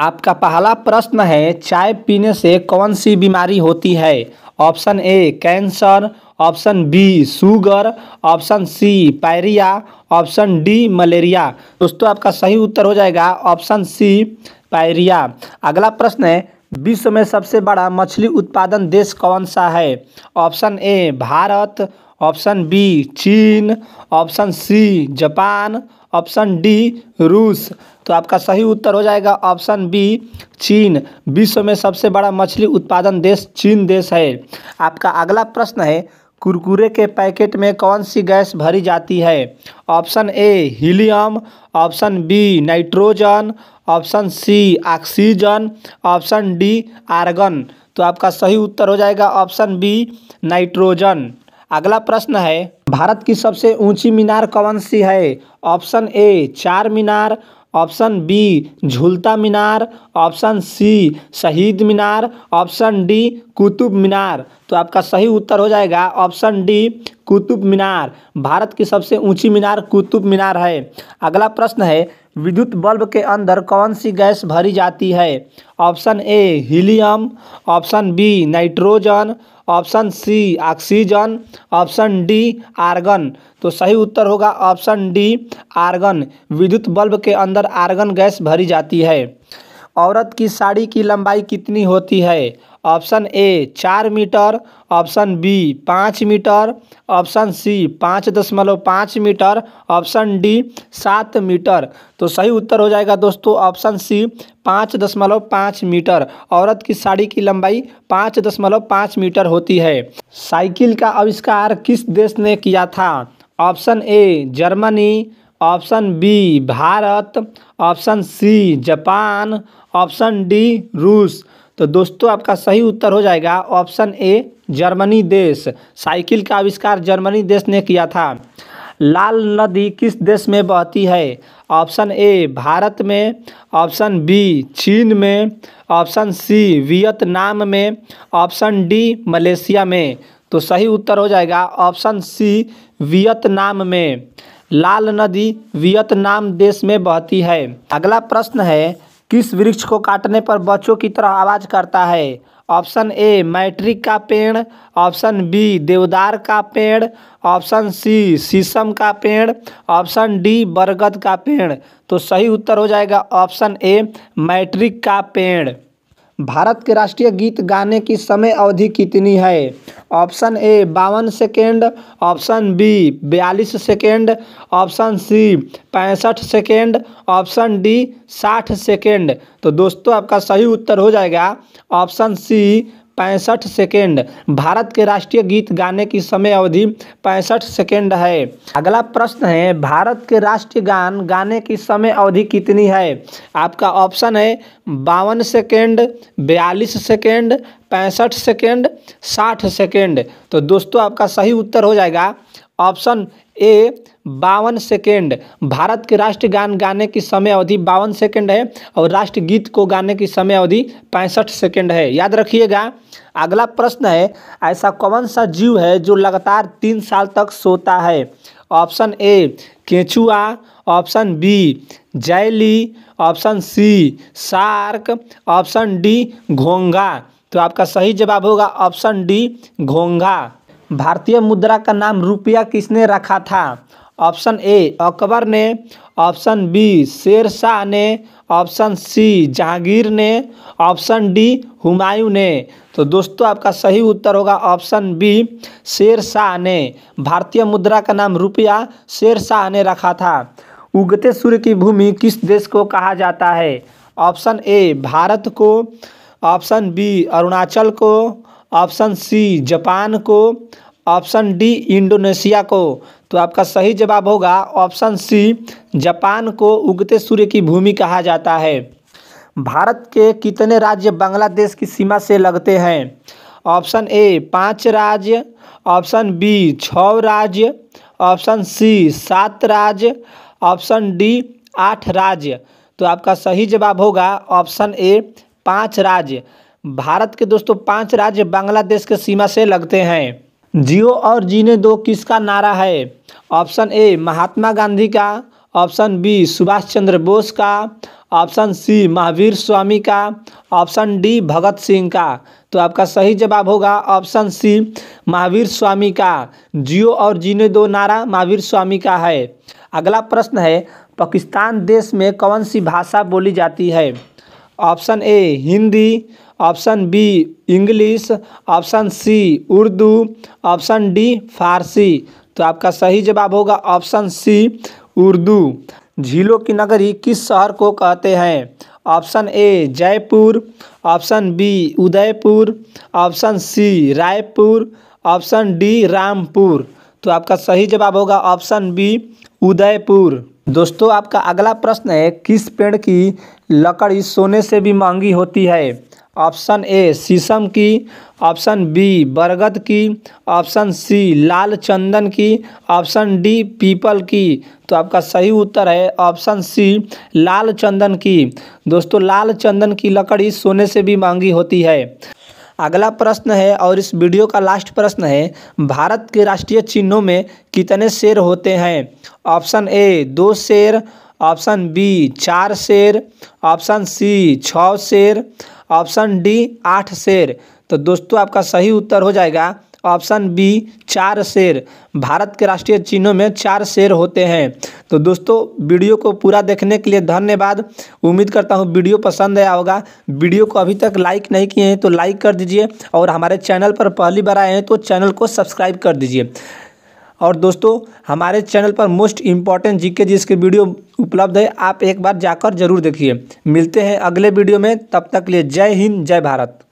आपका पहला प्रश्न है चाय पीने से कौन सी बीमारी होती है option A cancer option B sugar option C pyorrhea option D malaria दोस्तों आपका सही उत्तर हो जाएगा ऑप्शन सी पायरिया अगला प्रश्न है विश्व में सबसे बड़ा मछली उत्पादन देश कौन सा है option A Bharat option B चीन option C Japan option D रूस तो आपका सही उत्तर हो जाएगा ऑप्शन बी चीन विश्व में सबसे बड़ा मछली उत्पादन देश चीन देश है आपका अगला प्रश्न है कुरकुरे के पैकेट में कौन सी गैस भरी जाती है option A helium option B nitrogen option C oxygen option D argon तो आपका सही उत्तर हो जाएगा ऑप्शन बी नाइट्रोजन अगला प्रश्न है भारत की सबसे ऊंची मीनार कौन सी है ऑप्शन ए चार मीनार ऑप्शन बी झूलता मीनार option C Shaheed Minar option D Qutub Minar तो आपका सही उत्तर हो जाएगा ऑप्शन डी कुतुब मीनार भारत की सबसे ऊंची मीनार कुतुब मीनार है अगला प्रश्न है विद्युत बल्ब के अंदर कौन सी गैस भरी जाती है option A helium option B nitrogen option C oxygen option D argon तो सही उत्तर होगा ऑप्शन डी आर्गन विद्युत बल्ब के अंदर आर्गन गैस भरी जाती है औरत की साड़ी की लंबाई कितनी होती है ऑप्शन ए चार मीटर ऑप्शन बी पाँच मीटर ऑप्शन सी पाँच दशमलव पाँच मीटर ऑप्शन डी सात मीटर तो सही उत्तर हो जाएगा दोस्तों ऑप्शन सी पाँच दशमलव पाँच मीटर औरत की साड़ी की लंबाई पाँच दशमलव पाँच मीटर होती है साइकिल का आविष्कार किस देश ने किया था option A Germany option B Bharat option C Japan option D रूस तो दोस्तों आपका सही उत्तर हो जाएगा ऑप्शन ए जर्मनी देश साइकिल का आविष्कार जर्मनी देश ने किया था लाल नदी किस देश में बहती है ऑप्शन ए भारत में ऑप्शन बी चीन में ऑप्शन सी वियतनाम में ऑप्शन डी मलेशिया में तो सही उत्तर हो जाएगा ऑप्शन सी वियतनाम में लाल नदी वियतनाम देश में बहती है अगला प्रश्न है किस वृक्ष को काटने पर बच्चों की तरह आवाज करता है ऑप्शन ए मैट्रिक का पेड़ ऑप्शन बी देवदार का पेड़ ऑप्शन सी शीशम का पेड़ ऑप्शन डी बरगद का पेड़ तो सही उत्तर हो जाएगा ऑप्शन ए मैट्रिक का पेड़ भारत के राष्ट्रीय गीत गाने की समय अवधि कितनी है ऑप्शन ए बावन सेकेंड ऑप्शन बी बयालीस सेकेंड ऑप्शन सी पैंसठ सेकेंड ऑप्शन डी साठ सेकेंड तो दोस्तों आपका सही उत्तर हो जाएगा ऑप्शन सी पैंसठ सेकेंड भारत के राष्ट्रीय गीत गाने की समय अवधि पैंसठ सेकेंड है अगला प्रश्न है भारत के राष्ट्रीय गान गाने की समय अवधि कितनी है आपका ऑप्शन है बावन सेकेंड बयालीस सेकेंड पैंसठ सेकेंड साठ सेकेंड तो दोस्तों आपका सही उत्तर हो जाएगा ऑप्शन ए बावन सेकेंड भारत के राष्ट्रगान गाने की समय अवधि बावन सेकेंड है और राष्ट्रगीत को गाने की समय अवधि पैंसठ सेकेंड है याद रखिएगा अगला प्रश्न है ऐसा कौन सा जीव है जो लगातार तीन साल तक सोता है ऑप्शन ए केचुआ option B jelly option C shark option D घोंघा तो आपका सही जवाब होगा ऑप्शन डी घोंघा भारतीय मुद्रा का नाम रुपया किसने रखा था ऑप्शन ए अकबर ने ऑप्शन बी शेर शाह ने ऑप्शन सी जहांगीर ने ऑप्शन डी हुमायूं ने तो दोस्तों आपका सही उत्तर होगा ऑप्शन बी शेर शाह ने भारतीय मुद्रा का नाम रुपया शेर शाह ने रखा था उगते सूर्य की भूमि किस देश को कहा जाता है ऑप्शन ए भारत को ऑप्शन बी अरुणाचल को ऑप्शन सी जापान को ऑप्शन डी इंडोनेशिया को तो आपका सही जवाब होगा ऑप्शन सी जापान को उगते सूर्य की भूमि कहा जाता है भारत के कितने राज्य बांग्लादेश की सीमा से लगते हैं ऑप्शन ए पाँच राज्य ऑप्शन बी छः राज्य ऑप्शन सी सात राज्य ऑप्शन डी आठ राज्य तो आपका सही जवाब होगा ऑप्शन ए पाँच राज्य भारत के दोस्तों पांच राज्य बांग्लादेश के सीमा से लगते हैं जियो और जीने दो किसका नारा है ऑप्शन ए महात्मा गांधी का ऑप्शन बी सुभाष चंद्र बोस का ऑप्शन सी महावीर स्वामी का ऑप्शन डी भगत सिंह का तो आपका सही जवाब होगा ऑप्शन सी महावीर स्वामी का जियो और जीने दो नारा महावीर स्वामी का है अगला प्रश्न है पाकिस्तान देश में कौन सी भाषा बोली जाती है option A Hindi option B English option C Urdu option D Farsi तो आपका सही जवाब होगा ऑप्शन सी उर्दू झीलों की नगरी किस शहर को कहते हैं option A Jaipur option B Udaipur option C Raipur option D Rampur तो आपका सही जवाब होगा ऑप्शन बी उदयपुर दोस्तों आपका अगला प्रश्न है किस पेड़ की लकड़ी सोने से भी महंगी होती है ऑप्शन ए शीशम की ऑप्शन बी बरगद की ऑप्शन सी लाल चंदन की ऑप्शन डी पीपल की तो आपका सही उत्तर है ऑप्शन सी लाल चंदन की दोस्तों लाल चंदन की लकड़ी सोने से भी महंगी होती है अगला प्रश्न है और इस वीडियो का लास्ट प्रश्न है भारत के राष्ट्रीय चिन्हों में कितने शेर होते हैं ऑप्शन ए दो शेर ऑप्शन बी चार शेर ऑप्शन सी छः शेर ऑप्शन डी आठ शेर तो दोस्तों आपका सही उत्तर हो जाएगा ऑप्शन बी चार शेर भारत के राष्ट्रीय चिन्हों में चार शेर होते हैं तो दोस्तों वीडियो को पूरा देखने के लिए धन्यवाद उम्मीद करता हूँ वीडियो पसंद आया होगा वीडियो को अभी तक लाइक नहीं किए हैं तो लाइक कर दीजिए और हमारे चैनल पर पहली बार आए हैं तो चैनल को सब्सक्राइब कर दीजिए और दोस्तों हमारे चैनल पर मोस्ट इम्पॉर्टेंट जीके जिसके वीडियो उपलब्ध है आप एक बार जाकर जरूर देखिए मिलते हैं अगले वीडियो में तब तक लिए जय हिंद जय भारत